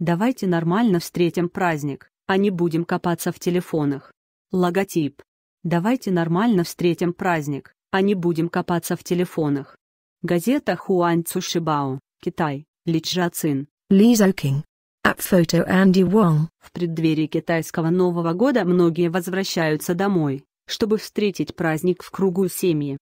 Давайте нормально встретим праздник, а не будем копаться в телефонах. Логотип. Давайте нормально встретим праздник, а не будем копаться в телефонах. Газета Хуань Цушибао, Китай, Ли Чжацин. Ли Зокинг. At photo Andy Wong. В преддверии китайского Нового года многие возвращаются домой, чтобы встретить праздник в кругу семьи.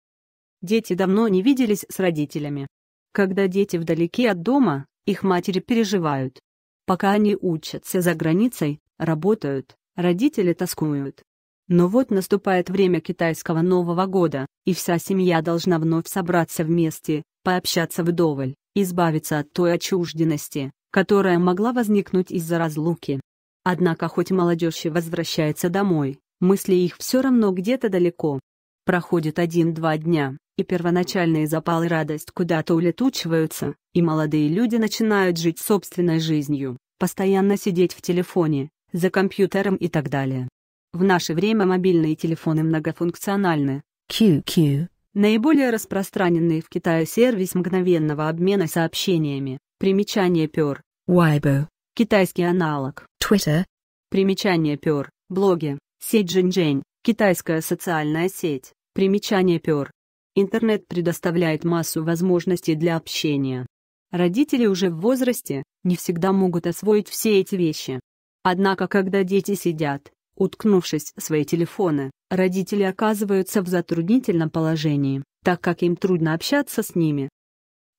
Дети давно не виделись с родителями. Когда дети вдалеке от дома, их матери переживают, Пока они учатся за границей, работают, родители тоскуют. Но вот наступает время китайского Нового года, и вся семья должна вновь собраться вместе, пообщаться вдоволь, избавиться от той отчужденности, которая могла возникнуть из-за разлуки. Однако хоть молодежь и возвращается домой, мысли их все равно где-то далеко. Проходит один-два дня, и первоначальные запал и радость куда-то улетучиваются, и молодые люди начинают жить собственной жизнью, постоянно сидеть в телефоне, за компьютером и так далее. В наше время мобильные телефоны многофункциональны. QQ. Наиболее распространенный в Китае сервис мгновенного обмена сообщениями. Примечание пер. Weibo. Китайский аналог. Twitter. Примечание пер. Блоги. Сеть Джинджень. Китайская социальная сеть. Примечание пер. Интернет предоставляет массу возможностей для общения. Родители уже в возрасте не всегда могут освоить все эти вещи. Однако, когда дети сидят, уткнувшись в свои телефоны, родители оказываются в затруднительном положении, так как им трудно общаться с ними.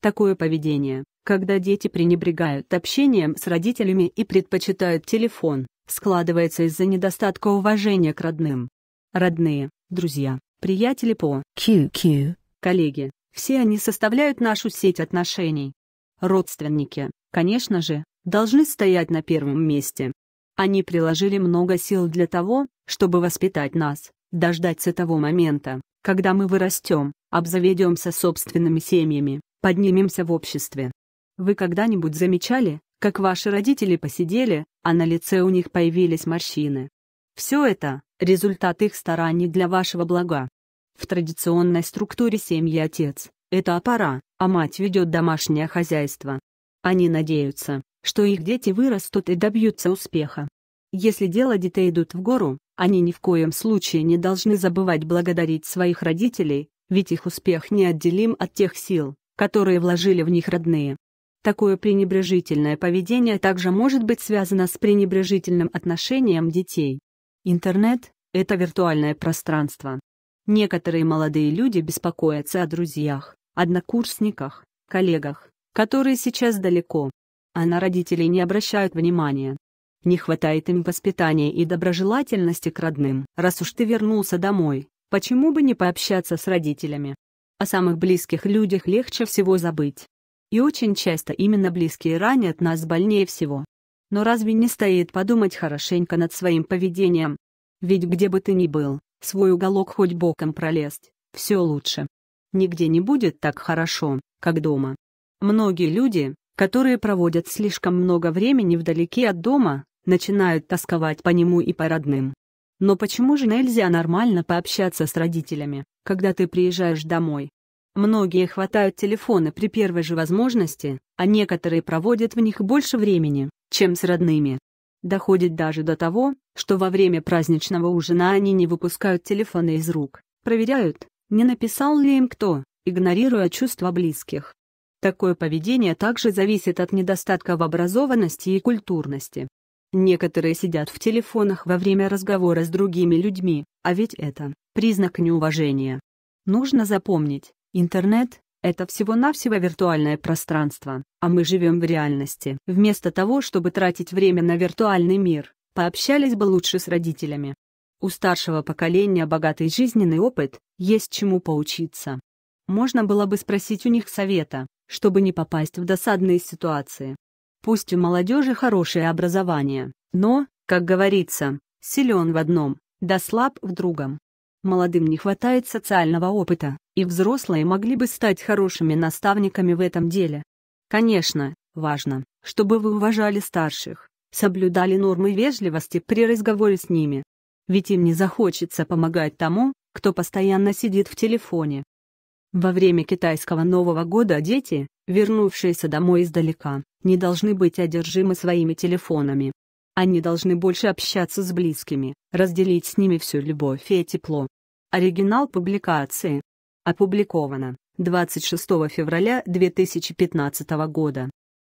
Такое поведение, когда дети пренебрегают общением с родителями и предпочитают телефон, складывается из-за недостатка уважения к родным. Родные, друзья, приятели по QQ, коллеги, все они составляют нашу сеть отношений. Родственники, конечно же, должны стоять на первом месте. Они приложили много сил для того, чтобы воспитать нас, дождаться того момента, когда мы вырастем, обзаведемся собственными семьями, поднимемся в обществе. Вы когда-нибудь замечали, как ваши родители посидели, а на лице у них появились морщины? Все это – результат их стараний для вашего блага. В традиционной структуре семьи отец – это опора, а мать ведет домашнее хозяйство. Они надеются, что их дети вырастут и добьются успеха. Если дело детей идут в гору, они ни в коем случае не должны забывать благодарить своих родителей, ведь их успех неотделим от тех сил, которые вложили в них родные. Такое пренебрежительное поведение также может быть связано с пренебрежительным отношением детей. Интернет – это виртуальное пространство, Некоторые молодые люди беспокоятся о друзьях, однокурсниках, коллегах, которые сейчас далеко. А на родителей не обращают внимания. Не хватает им воспитания и доброжелательности к родным. Раз уж ты вернулся домой, почему бы не пообщаться с родителями? О самых близких людях легче всего забыть. И очень часто именно близкие ранят нас больнее всего. Но разве не стоит подумать хорошенько над своим поведением? Ведь где бы ты ни был, свой уголок хоть боком пролезть, все лучше. Нигде не будет так хорошо, как дома. Многие люди, которые проводят слишком много времени вдалеке от дома, начинают тосковать по нему и по родным. Но почему же нельзя нормально пообщаться с родителями, когда ты приезжаешь домой? Многие хватают телефоны при первой же возможности, а некоторые проводят в них больше времени, чем с родными. Доходит даже до того, что во время праздничного ужина они не выпускают телефоны из рук, проверяют, не написал ли им кто, игнорируя чувства близких. Такое поведение также зависит от недостатка в образованности и культурности. Некоторые сидят в телефонах во время разговора с другими людьми, а ведь это признак неуважения. Нужно запомнить, интернет это всего-навсего виртуальное пространство, а мы живем в реальности. Вместо того, чтобы тратить время на виртуальный мир, пообщались бы лучше с родителями. У старшего поколения богатый жизненный опыт, есть чему поучиться. Можно было бы спросить у них совета, чтобы не попасть в досадные ситуации. Пусть у молодежи хорошее образование, но, как говорится, силен в одном, да слаб в другом. Молодым не хватает социального опыта, и взрослые могли бы стать хорошими наставниками в этом деле. Конечно, важно, чтобы вы уважали старших, соблюдали нормы вежливости при разговоре с ними. Ведь им не захочется помогать тому, кто постоянно сидит в телефоне. Во время китайского Нового года дети, вернувшиеся домой издалека, не должны быть одержимы своими телефонами. Они должны больше общаться с близкими, разделить с ними всю любовь и тепло. Оригинал публикации. Опубликовано 26 февраля 2015 года.